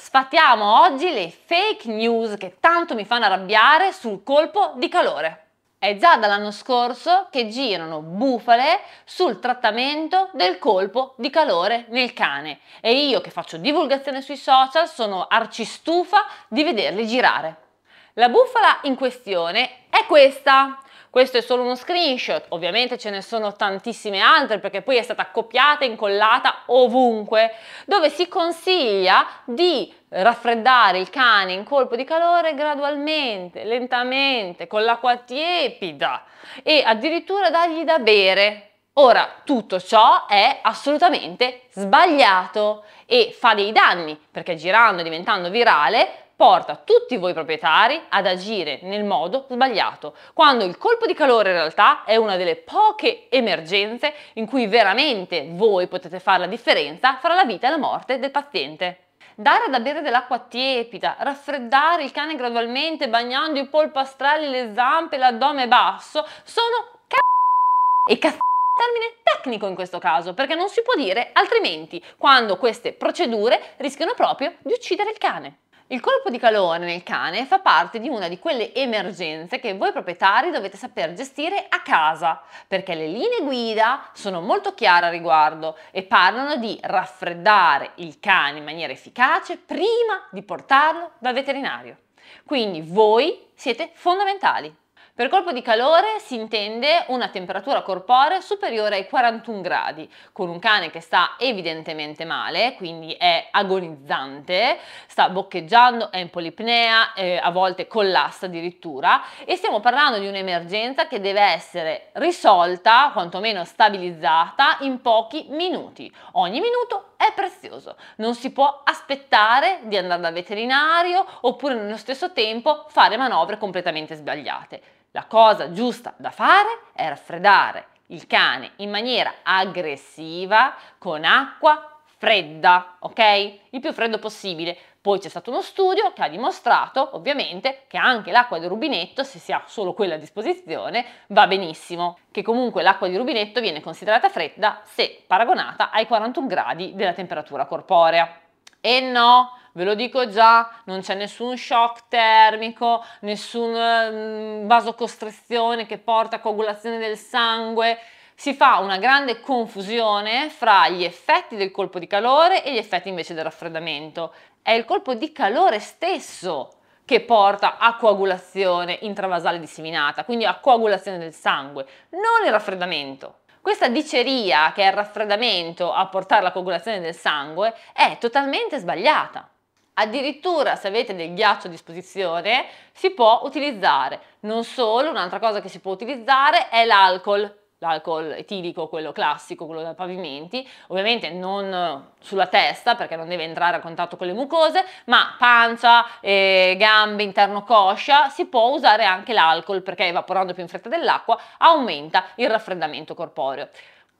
Sfatiamo oggi le fake news che tanto mi fanno arrabbiare sul colpo di calore. È già dall'anno scorso che girano bufale sul trattamento del colpo di calore nel cane e io che faccio divulgazione sui social sono arcistufa di vederli girare. La bufala in questione è questa. Questo è solo uno screenshot, ovviamente ce ne sono tantissime altre perché poi è stata copiata e incollata ovunque, dove si consiglia di raffreddare il cane in colpo di calore gradualmente, lentamente, con l'acqua tiepida e addirittura dargli da bere Ora, tutto ciò è assolutamente sbagliato e fa dei danni, perché girando e diventando virale porta tutti voi proprietari ad agire nel modo sbagliato, quando il colpo di calore in realtà è una delle poche emergenze in cui veramente voi potete fare la differenza fra la vita e la morte del paziente dare da bere dell'acqua tiepida, raffreddare il cane gradualmente bagnando i polpastrelli, le zampe, l'addome basso, sono c***o e c***o termine tecnico in questo caso, perché non si può dire altrimenti, quando queste procedure rischiano proprio di uccidere il cane. Il colpo di calore nel cane fa parte di una di quelle emergenze che voi proprietari dovete saper gestire a casa, perché le linee guida sono molto chiare a riguardo e parlano di raffreddare il cane in maniera efficace prima di portarlo dal veterinario. Quindi voi siete fondamentali. Per colpo di calore si intende una temperatura corporea superiore ai 41 gradi, con un cane che sta evidentemente male, quindi è agonizzante, sta boccheggiando, è in polipnea, eh, a volte collassa addirittura e stiamo parlando di un'emergenza che deve essere risolta, quantomeno stabilizzata, in pochi minuti. Ogni minuto è prezioso, non si può aspettare di andare dal veterinario oppure nello stesso tempo fare manovre completamente sbagliate. La cosa giusta da fare è raffreddare il cane in maniera aggressiva con acqua fredda, ok? Il più freddo possibile. Poi c'è stato uno studio che ha dimostrato ovviamente che anche l'acqua di rubinetto, se si ha solo quella a disposizione, va benissimo, che comunque l'acqua di rubinetto viene considerata fredda se paragonata ai 41 gradi della temperatura corporea. E no, ve lo dico già, non c'è nessun shock termico, nessuna mm, vasocostrizione che porta a coagulazione del sangue, si fa una grande confusione fra gli effetti del colpo di calore e gli effetti invece del raffreddamento. È il colpo di calore stesso che porta a coagulazione intravasale disseminata, quindi a coagulazione del sangue, non il raffreddamento. Questa diceria che è il raffreddamento a portare alla coagulazione del sangue è totalmente sbagliata. Addirittura se avete del ghiaccio a disposizione si può utilizzare. Non solo, un'altra cosa che si può utilizzare è l'alcol. L'alcol etilico, quello classico, quello da pavimenti, ovviamente non sulla testa perché non deve entrare a contatto con le mucose, ma pancia, eh, gambe, interno coscia, si può usare anche l'alcol perché evaporando più in fretta dell'acqua aumenta il raffreddamento corporeo.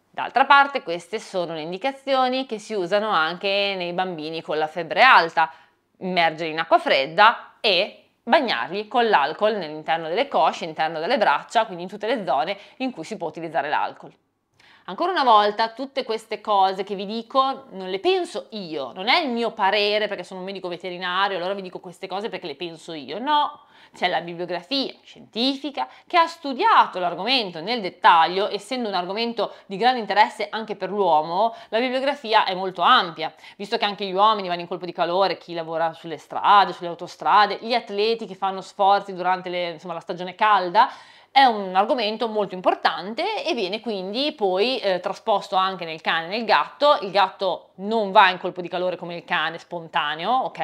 D'altra parte queste sono le indicazioni che si usano anche nei bambini con la febbre alta, immergerli in acqua fredda e bagnarli con l'alcol nell'interno delle cosce, all'interno delle braccia, quindi in tutte le zone in cui si può utilizzare l'alcol. Ancora una volta, tutte queste cose che vi dico non le penso io, non è il mio parere perché sono un medico veterinario, allora vi dico queste cose perché le penso io. No, c'è la bibliografia scientifica che ha studiato l'argomento nel dettaglio, essendo un argomento di grande interesse anche per l'uomo, la bibliografia è molto ampia, visto che anche gli uomini vanno in colpo di calore, chi lavora sulle strade, sulle autostrade, gli atleti che fanno sforzi durante le, insomma, la stagione calda, è un argomento molto importante e viene quindi poi eh, trasposto anche nel cane e nel gatto. Il gatto non va in colpo di calore come il cane spontaneo, ok?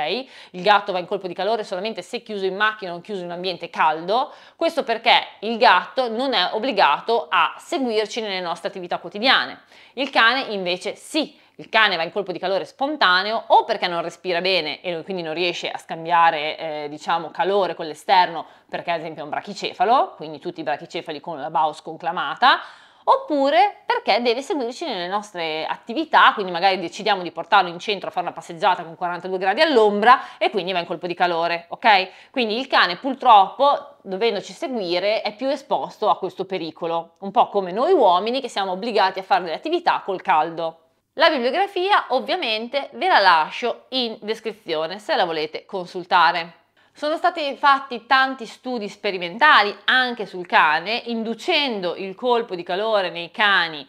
Il gatto va in colpo di calore solamente se chiuso in macchina o chiuso in un ambiente caldo. Questo perché il gatto non è obbligato a seguirci nelle nostre attività quotidiane. Il cane invece sì il cane va in colpo di calore spontaneo o perché non respira bene e quindi non riesce a scambiare eh, diciamo, calore con l'esterno perché ad esempio è un brachicefalo, quindi tutti i brachicefali con la baus conclamata, oppure perché deve seguirci nelle nostre attività, quindi magari decidiamo di portarlo in centro a fare una passeggiata con 42 gradi all'ombra e quindi va in colpo di calore, ok? Quindi il cane purtroppo, dovendoci seguire, è più esposto a questo pericolo, un po' come noi uomini che siamo obbligati a fare delle attività col caldo. La bibliografia ovviamente ve la lascio in descrizione se la volete consultare. Sono stati fatti tanti studi sperimentali anche sul cane, inducendo il colpo di calore nei cani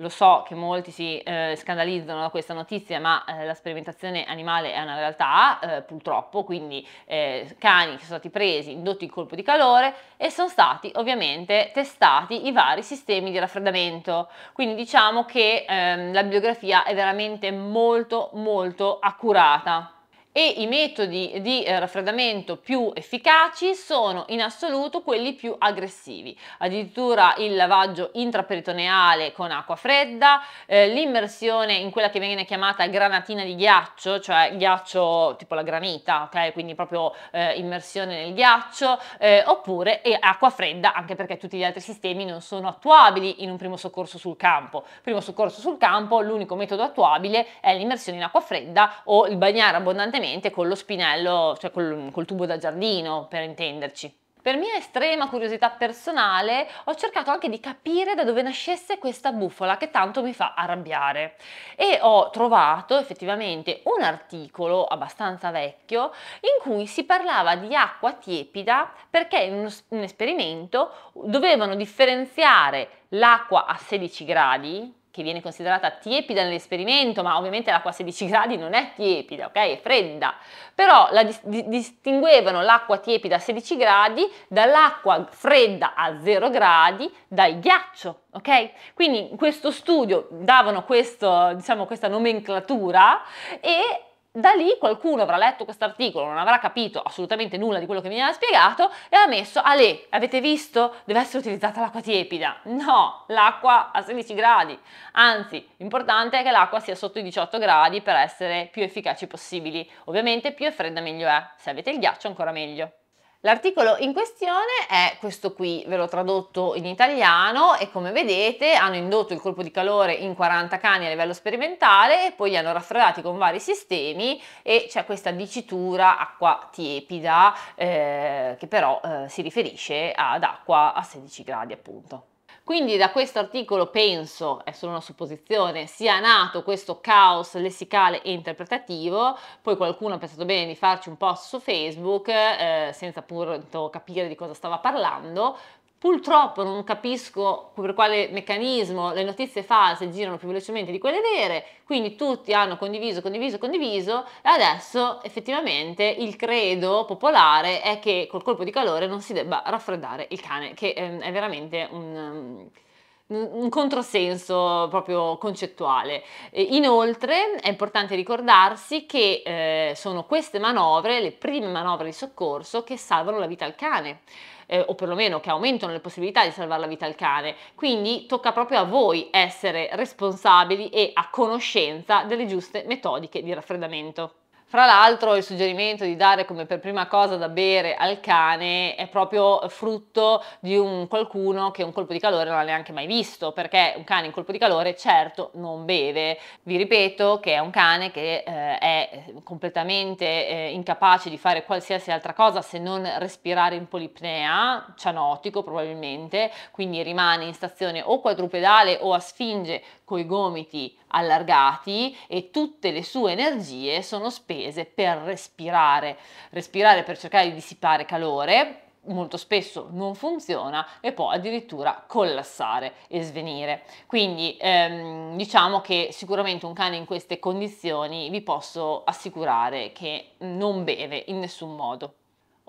lo so che molti si eh, scandalizzano da questa notizia, ma eh, la sperimentazione animale è una realtà, eh, purtroppo, quindi eh, cani che sono stati presi, indotti in colpo di calore e sono stati ovviamente testati i vari sistemi di raffreddamento. Quindi diciamo che ehm, la bibliografia è veramente molto molto accurata e i metodi di eh, raffreddamento più efficaci sono in assoluto quelli più aggressivi, addirittura il lavaggio intraperitoneale con acqua fredda, eh, l'immersione in quella che viene chiamata granatina di ghiaccio, cioè ghiaccio tipo la granita, ok? Quindi proprio eh, immersione nel ghiaccio, eh, oppure acqua fredda, anche perché tutti gli altri sistemi non sono attuabili in un primo soccorso sul campo. Primo soccorso sul campo, l'unico metodo attuabile è l'immersione in acqua fredda o il bagnare abbondantemente semplicemente con lo spinello, cioè col, col tubo da giardino, per intenderci. Per mia estrema curiosità personale ho cercato anche di capire da dove nascesse questa bufola che tanto mi fa arrabbiare e ho trovato effettivamente un articolo abbastanza vecchio in cui si parlava di acqua tiepida perché in un esperimento dovevano differenziare l'acqua a 16 gradi che viene considerata tiepida nell'esperimento, ma ovviamente l'acqua a 16 gradi non è tiepida, ok? È fredda. Però la dis- distinguevano l'acqua tiepida a 16 gradi dall'acqua fredda a 0 gradi dal ghiaccio, ok? Quindi in questo studio davano questo, diciamo, questa nomenclatura e da lì qualcuno avrà letto questo articolo, non avrà capito assolutamente nulla di quello che mi ha spiegato e ha messo, Ale, avete visto? Deve essere utilizzata l'acqua tiepida. No, l'acqua a 16 gradi. Anzi, l'importante è che l'acqua sia sotto i 18 gradi per essere più efficaci possibili. Ovviamente più è fredda meglio è. Se avete il ghiaccio ancora meglio. L'articolo in questione è questo qui, ve l'ho tradotto in italiano e come vedete hanno indotto il colpo di calore in 40 cani a livello sperimentale e poi li hanno raffreddati con vari sistemi e c'è questa dicitura acqua tiepida eh, che però eh, si riferisce ad acqua a 16 gradi appunto. Quindi da questo articolo penso, è solo una supposizione, sia nato questo caos lessicale e interpretativo, poi qualcuno ha pensato bene di farci un post su Facebook eh, senza appunto capire di cosa stava parlando, Purtroppo non capisco per quale meccanismo le notizie false girano più velocemente di quelle vere, quindi tutti hanno condiviso, condiviso, condiviso e adesso effettivamente il credo popolare è che col colpo di calore non si debba raffreddare il cane, che ehm, è veramente un... Um, un controsenso proprio concettuale. Inoltre è importante ricordarsi che eh, sono queste manovre, le prime manovre di soccorso, che salvano la vita al cane. Eh, o perlomeno che aumentano le possibilità di salvare la vita al cane. Quindi tocca proprio a voi essere responsabili e a conoscenza delle giuste metodiche di raffreddamento. Fra l'altro il suggerimento di dare come per prima cosa da bere al cane è proprio frutto di un qualcuno che un colpo di calore non ha neanche mai visto, perché un cane in colpo di calore certo non beve. Vi ripeto che è un cane che eh, è eh, completamente eh, incapace di fare qualsiasi altra cosa se non respirare in polipnea, cianotico probabilmente, quindi rimane in stazione o quadrupedale o a sfinge coi gomiti allargati e tutte le sue energie sono spese distese per respirare, respirare per cercare di dissipare calore, molto spesso non funziona e può addirittura collassare e svenire. Quindi ehm, diciamo che sicuramente un cane in queste condizioni vi posso assicurare che non beve in nessun modo.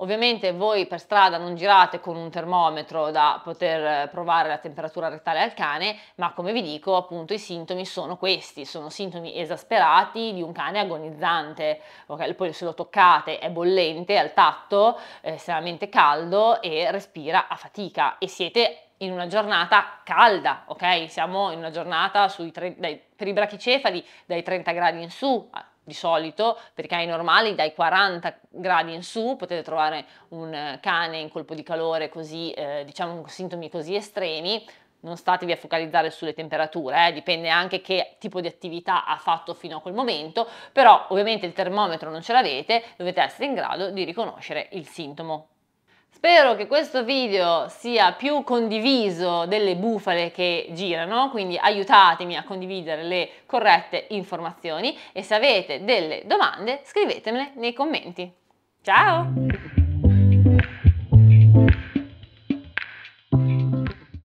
Ovviamente voi per strada non girate con un termometro da poter eh, provare la temperatura retale al cane, ma come vi dico appunto i sintomi sono questi, sono sintomi esasperati di un cane agonizzante, okay? poi se lo toccate è bollente al tatto, è estremamente caldo e respira a fatica e siete in una giornata calda, ok? Siamo in una giornata tre, dai, per i brachicefali dai 30 gradi in su, di solito, perché ai normali dai 40 gradi in su potete trovare un eh, cane in colpo di calore così, eh, diciamo con sintomi così estremi, non statevi a focalizzare sulle temperature, eh, dipende anche che tipo di attività ha fatto fino a quel momento, però ovviamente il termometro non ce l'avete, dovete essere in grado di riconoscere il sintomo. Spero che questo video sia più condiviso delle bufale che girano, quindi aiutatemi a condividere le corrette informazioni e se avete delle domande scrivetemele nei commenti. Ciao!